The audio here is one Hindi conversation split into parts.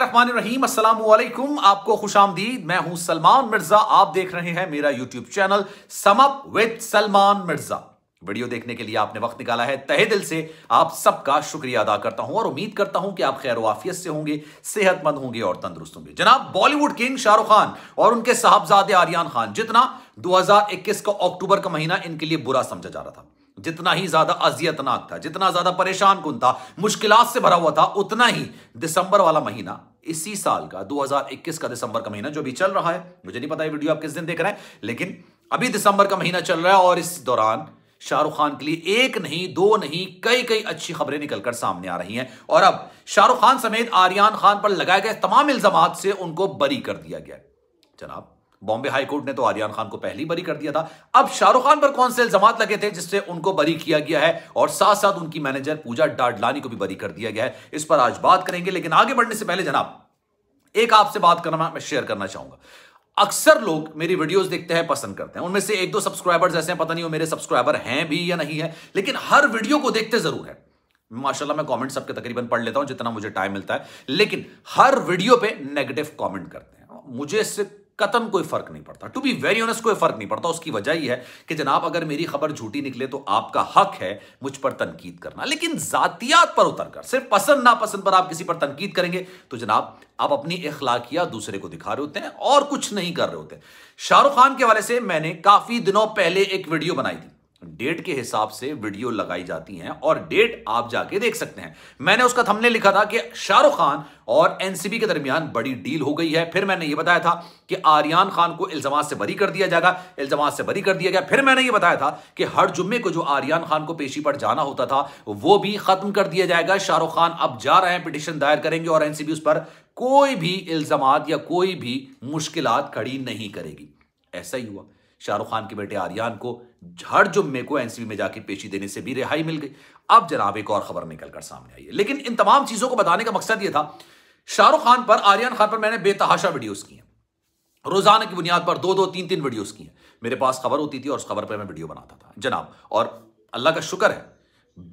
बिस्मिल्लाम असलम आपको खुश आमदीद मैं हूं सलमान मिर्जा आप देख रहे हैं मेरा YouTube channel sum up with Salman Mirza video देखने के लिए आपने वक्त निकाला है तहे दिल से आप सबका शुक्रिया अदा करता हूं और उम्मीद करता हूं कि आप खैर वाफियत से होंगे सेहतमंद होंगे और तंदुरुस्त होंगे जनाब बॉलीवुड किंग शाहरुख खान और उनके साहबजादे आर्यन खान जितना 2021 का अक्टूबर का महीना इनके लिए बुरा समझा जा रहा था जितना ही ज्यादा अजियतनाक था जितना ज्यादा परेशान कुन था मुश्किल से भरा हुआ था उतना ही दिसंबर वाला महीना इसी साल का 2021 का दिसंबर का महीना जो भी चल रहा है मुझे नहीं पता ये वीडियो आप किस दिन देख रहे हैं लेकिन अभी दिसंबर का महीना चल रहा है और इस दौरान शाहरुख खान के लिए एक नहीं दो नहीं कई कई अच्छी खबरें निकलकर सामने आ रही हैं और अब शाहरुख खान समेत आर्यन खान पर लगाए गए तमाम इल्जाम से उनको बरी कर दिया गया जनाब बॉम्बे हाईकोर्ट ने तो आर्यन खान को पहली बरी कर दिया था अब शाहरुख खान पर कौन से इल्जाम लगे थे जिससे उनको बरी किया गया है और साथ साथ उनकी मैनेजर पूजा डाडलानी को भी बरी कर दिया गया है इस पर आज बात करेंगे लेकिन आगे बढ़ने से पहले जनाब एक आपसे बात करना मैं शेयर करना चाहूंगा अक्सर लोग मेरी वीडियोस देखते हैं पसंद करते हैं उनमें से एक दो सब्सक्राइबर्स ऐसे हैं पता नहीं वो मेरे सब्सक्राइबर हैं भी या नहीं है लेकिन हर वीडियो को देखते जरूर है माशाल्लाह मैं कमेंट सबके तकरीबन पढ़ लेता हूं जितना मुझे टाइम मिलता है लेकिन हर वीडियो पे नेगेटिव कमेंट करते हैं मुझे इससे कतन कोई फर्क नहीं पड़ता टू बी वेरी ऑनेस्ट कोई फर्क नहीं पड़ता उसकी वजह यह है कि जनाब अगर मेरी खबर झूठी निकले तो आपका हक है मुझ पर तनकीद करना लेकिन जातियात पर उतर कर सिर्फ पसंद नापसंद पर आप किसी पर तनकीद करेंगे तो जनाब आप अपनी इखलाकिया दूसरे को दिखा रहे होते हैं और कुछ नहीं कर रहे होते शाहरुख खान के हवाले से मैंने काफी दिनों पहले एक वीडियो बनाई थी डेट के हिसाब से वीडियो लगाई जाती हैं और डेट आप जाके देख सकते हैं मैंने उसका थंबनेल लिखा था कि शाहरुख खान और एनसीबी के दरमियान बड़ी डील हो गई है फिर मैंने ये बताया था कि आर्यन खान को इल्जाम से बरी कर दिया जाएगा इल्जाम से बरी कर दिया गया फिर मैंने ये बताया था कि हर जुम्मे को जो आर्यन खान को पेशी पर जाना होता था वो भी खत्म कर दिया जाएगा शाहरुख खान अब जा रहे हैं पिटिशन दायर करेंगे और एनसीबी उस पर कोई भी इल्जाम या कोई भी मुश्किल खड़ी नहीं करेगी ऐसा ही हुआ शाहरुख खान के बेटे आर्यन को हर जुम्मे को एनसीबी में जाकर पेशी देने से भी रिहाई मिल गई अब जनाब एक और खबर निकलकर सामने आई है लेकिन इन तमाम चीजों को बताने का मकसद यह था शाहरुख खान पर आर्यन खान पर मैंने बेतहाशा वीडियोस की हैं रोजाना की बुनियाद पर दो दो तीन तीन वीडियोस की हैं मेरे पास खबर होती थी और उस खबर पर मैं वीडियो बनाता था जनाब और अल्लाह का शुक्र है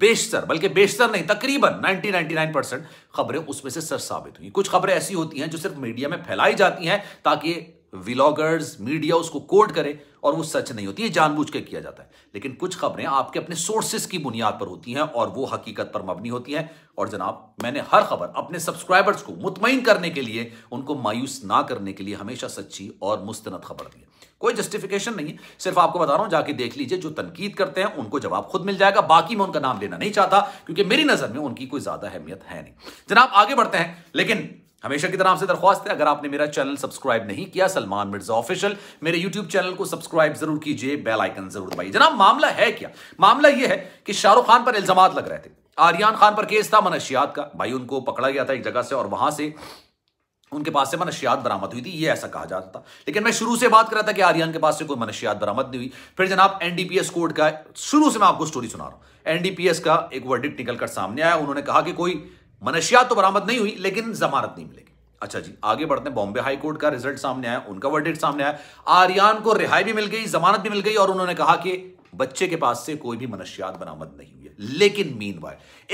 बेशतर बल्कि बेशतर नहीं तकरीबन 90-99 परसेंट खबरें उसमें से सच साबित हुई कुछ खबरें ऐसी होती हैं जो सिर्फ मीडिया में फैलाई जाती हैं ताकि व्लॉगर्स मीडिया उसको कोट करे और वो सच नहीं होती ये जानबूझ के किया जाता है लेकिन कुछ खबरें आपके अपने सोर्सेस की बुनियाद पर होती हैं और वो हकीकत पर मबनी होती हैं और जनाब मैंने हर खबर अपने सब्सक्राइबर्स को मुतमिन करने के लिए उनको मायूस ना करने के लिए हमेशा सच्ची और मुस्तनद खबर दी है कोई जस्टिफिकेशन नहीं है सिर्फ आपको बता रहा हूं जाके देख लीजिए जो तनकीद करते हैं उनको जवाब खुद मिल जाएगा बाकी मैं उनका नाम लेना नहीं चाहता क्योंकि मेरी नजर में उनकी कोई ज्यादा अहमियत है नहीं जनाब आगे बढ़ते हैं लेकिन हमेशा की तरह आपसे दरख्वास्त है अगर आपने मेरा चैनल सब्सक्राइब नहीं किया सलमान मिर्जा ऑफिशियल मेरे यूट्यूब चैनल को सब्सक्राइब जरूर कीजिए बेल आइकन जरूर दबाइए जनाब मामला है क्या मामला यह है कि शाहरुख खान पर इल्जाम लग रहे थे आर्यन खान पर केस था मनशियात का भाई उनको पकड़ा गया था एक जगह से और वहां से उनके पास से मनशियात बरामद हुई थी ये ऐसा कहा जाता था लेकिन मैं शुरू से बात कर रहा था कि आर्यन के पास से कोई मनशियात बरामद नहीं हुई फिर जनाब एनडीपीएस कोर्ट का शुरू से मैं आपको स्टोरी सुना रहा हूं एनडीपीएस का एक वर्डिक्ट निकलकर सामने आया उन्होंने कहा कि कोई मनशिया तो बरामद नहीं हुई लेकिन जमानत नहीं मिलेगी अच्छा जी आगे बढ़ते हैं बॉम्बे हाईकोर्ट का रिजल्ट सामने आया उनका वर्डिक्ट सामने आया आर्यन को रिहाई भी मिल गई जमानत भी मिल गई और उन्होंने कहा कि बच्चे के पास से कोई भी मनशियात बरामद नहीं हुई है लेकिन मीन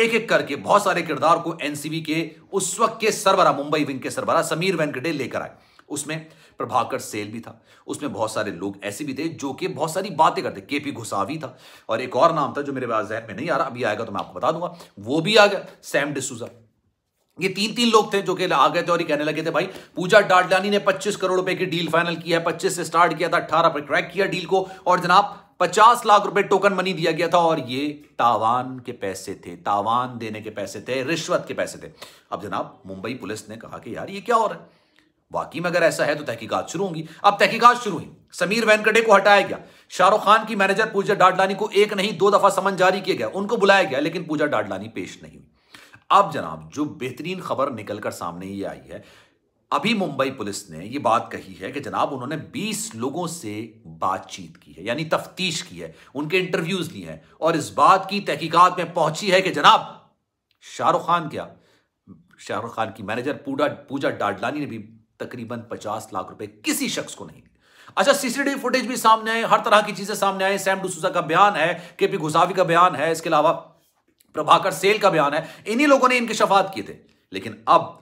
एक एक करके बहुत सारे किरदार को एनसीबी के उस वक्त के सरबरा मुंबई विंग के सरबरा समीर वेंकटे लेकर आए उसमें प्रभाकर सेल भी था उसमें बहुत सारे लोग ऐसे भी थे जो कि बहुत सारी बातें करते के पी घुसावी था और एक और नाम था जो मेरे पास जहन में नहीं आ रहा अभी आएगा तो मैं आपको बता दूंगा वो भी आ गया सैम डिसूजा ये तीन तीन लोग थे जो कि आ गए थे और ये कहने लगे थे भाई पूजा डाडलानी ने 25 करोड़ रुपए की डील फाइनल किया है 25 से स्टार्ट किया था अट्ठारह पर क्रैक किया डील को और जनाब 50 लाख रुपए टोकन मनी दिया गया था और ये तावान के पैसे थे तावान देने के पैसे थे रिश्वत के पैसे थे अब जनाब मुंबई पुलिस ने कहा कि यार ये क्या हो रहा है वाकई में अगर ऐसा है तो तहकीकात शुरू होंगी अब तहकीकात शुरू हुई समीर वेंकटे को हटाया गया शाहरुख खान की मैनेजर पूजा डाडलानी को एक नहीं दो दफा समन जारी किया गया उनको बुलाया गया लेकिन पूजा डाडलानी पेश नहीं हुई अब जनाब जो बेहतरीन खबर निकलकर सामने ये आई है अभी मुंबई पुलिस ने ये बात कही है कि जनाब उन्होंने 20 लोगों से बातचीत की है यानी तफ्तीश की है उनके इंटरव्यूज लिए हैं और इस बात की तहकीकात में पहुंची है कि जनाब शाहरुख खान क्या शाहरुख खान की मैनेजर पूजा पूजा डाडलानी ने भी तकरीबन पचास लाख रुपए किसी शख्स को नहीं अच्छा सीसीटीवी फुटेज भी सामने आए हर तरह की चीजें सामने आई सैम डुसूजा का बयान है के पी घुसावी का बयान है इसके अलावा प्रभाकर सेल का बयान है इन्हीं लोगों ने इनके शफात किए थे लेकिन अब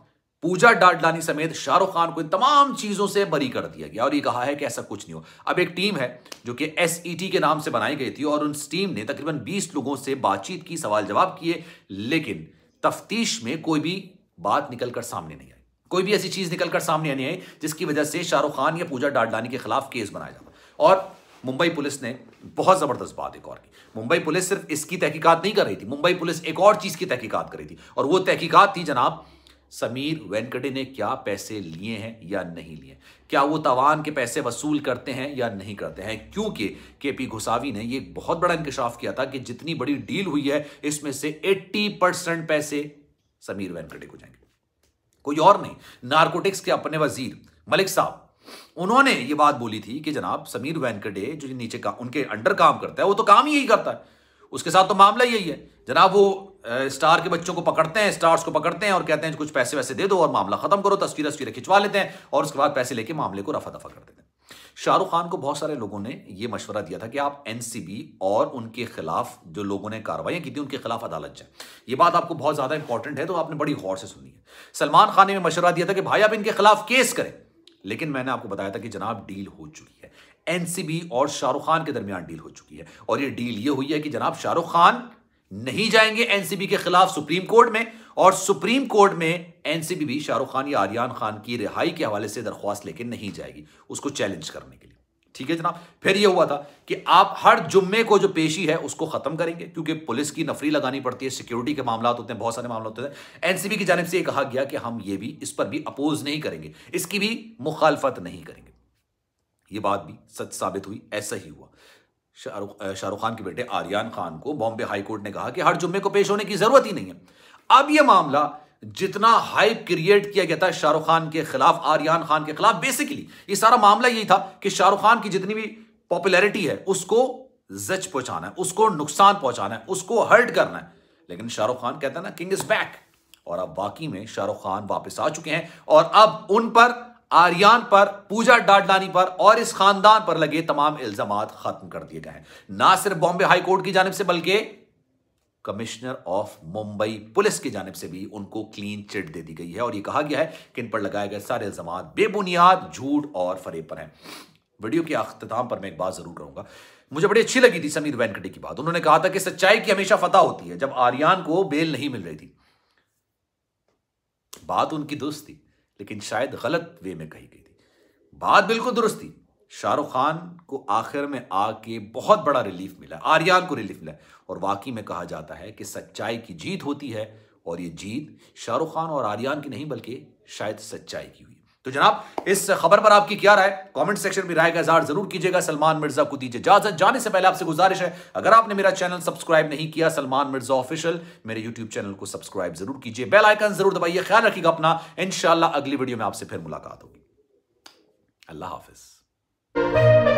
पूजा डाडलानी समेत शाहरुख खान को इन तमाम चीजों से बरी कर दिया गया और ये कहा है कि ऐसा कुछ नहीं हो अब एक टीम है जो कि एस e के नाम से बनाई गई थी और उस टीम ने तकरीबन 20 लोगों से बातचीत की सवाल जवाब किए लेकिन तफ्तीश में कोई भी बात निकलकर सामने नहीं आई कोई भी ऐसी चीज निकलकर सामने नहीं आई जिसकी वजह से शाहरुख खान या पूजा डाडलानी के खिलाफ केस बनाया जाता और मुंबई पुलिस ने बहुत जबरदस्त बात एक और की मुंबई पुलिस सिर्फ इसकी तहकीकात नहीं कर रही थी मुंबई पुलिस एक और चीज की तहकीकात कर रही थी और वो तहकीकात थी जनाब समीर वेंकटे ने क्या पैसे लिए हैं या नहीं लिए क्या वो तवान के पैसे वसूल करते हैं या नहीं करते हैं क्योंकि के पी घुसावी ने ये बहुत बड़ा इंकशाफ किया था कि जितनी बड़ी डील हुई है इसमें से 80 परसेंट पैसे समीर वेंकटे को जाएंगे कोई और नहीं नारकोटिक्स के अपने वजीर मलिक साहब उन्होंने ये बात बोली थी कि जनाब समीर वैनकडे जो नीचे का उनके अंडर काम करता है वो तो काम ही यही करता है उसके साथ तो मामला यही है जनाब वो स्टार के बच्चों को पकड़ते हैं स्टार्स को पकड़ते हैं और कहते हैं कुछ पैसे वैसे दे दो और मामला खत्म करो तस्वीरें तस्वीरें खिंचवा लेते हैं और उसके बाद पैसे लेके मामले को रफा दफा कर देते हैं शाहरुख खान को बहुत सारे लोगों ने यह मशवरा दिया था कि आप एनसीबी और उनके खिलाफ जो लोगों ने कार्रवाई की थी उनके खिलाफ अदालत जाए यह बात आपको बहुत ज्यादा इंपॉर्टेंट है तो आपने बड़ी गौर से सुनी है सलमान खान ने मशवरा दिया था कि भाई आप इनके खिलाफ केस करें लेकिन मैंने आपको बताया था कि जनाब डील हो चुकी है एनसीबी और शाहरुख खान के दरमियान डील हो चुकी है और यह डील यह हुई है कि जनाब शाहरुख खान नहीं जाएंगे एनसीबी के खिलाफ सुप्रीम कोर्ट में और सुप्रीम कोर्ट में एनसीबी भी शाहरुख खान या आर्यन खान की रिहाई के हवाले से दरख्वास्त लेके नहीं जाएगी उसको चैलेंज करने के लिए ठीक है जनाब फिर यह हुआ था कि आप हर जुम्मे को जो पेशी है उसको खत्म करेंगे क्योंकि पुलिस की नफरी लगानी पड़ती है सिक्योरिटी के मामला होते हैं बहुत सारे मामला होते हैं एनसीबी की जानब से कहा गया कि हम ये भी इस पर भी अपोज नहीं करेंगे इसकी भी मुखालफत नहीं करेंगे ये बात भी सच साबित हुई ऐसा ही हुआ शाहरुख शाहरुख खान के बेटे आर्यन खान को बॉम्बे हाईकोर्ट ने कहा कि हर जुम्मे को पेश होने की जरूरत ही नहीं है अब यह मामला जितना हाइप क्रिएट किया गया था शाहरुख खान के खिलाफ आर्यन खान के खिलाफ बेसिकली ये सारा मामला यही था कि शाहरुख खान की जितनी भी पॉपुलैरिटी है उसको जच पहुंचाना है उसको नुकसान पहुंचाना है उसको हर्ट करना है लेकिन शाहरुख खान कहता है ना किंग इज बैक और अब बाकी में शाहरुख खान वापस आ चुके हैं और अब उन पर आर्यन पर पूजा डाडलानी पर और इस खानदान पर लगे तमाम इल्जाम खत्म कर दिए गए हैं ना सिर्फ बॉम्बे हाईकोर्ट की जानब से बल्कि कमिश्नर ऑफ मुंबई पुलिस की जानब से भी उनको क्लीन चिट दे दी गई है और ये कहा गया है कि इन पर लगाए गए सारे इल्जाम बेबुनियाद झूठ और फरेब पर हैं वीडियो के अख्ताम पर मैं एक बात जरूर कहूंगा मुझे बड़ी अच्छी लगी थी समीर वैनकटे की बात उन्होंने कहा था कि सच्चाई की हमेशा फतह होती है जब आर्यान को बेल नहीं मिल रही थी बात उनकी दुरुस्त थी लेकिन शायद गलत वे में कही गई थी बात बिल्कुल दुरुस्त थी शाहरुख खान को आखिर में आके बहुत बड़ा रिलीफ मिला आर्यन को रिलीफ मिला और वाकई में कहा जाता है कि सच्चाई की जीत होती है और ये जीत शाहरुख खान और आर्यन की नहीं बल्कि शायद सच्चाई की हुई तो जनाब इस खबर पर आपकी क्या राय कमेंट सेक्शन में राय का इजहार जरूर कीजिएगा सलमान मिर्जा को दीजिए इजाजत जाने से पहले आपसे गुजारिश है अगर आपने मेरा चैनल सब्सक्राइब नहीं किया सलमान मिर्जा ऑफिशियल मेरे यूट्यूब चैनल को सब्सक्राइब जरूर कीजिए बेल आइकन जरूर दबाइए ख्याल रखिएगा अपना इनशाला अगली वीडियो में आपसे फिर मुलाकात होगी अल्लाह हाफिज़ Música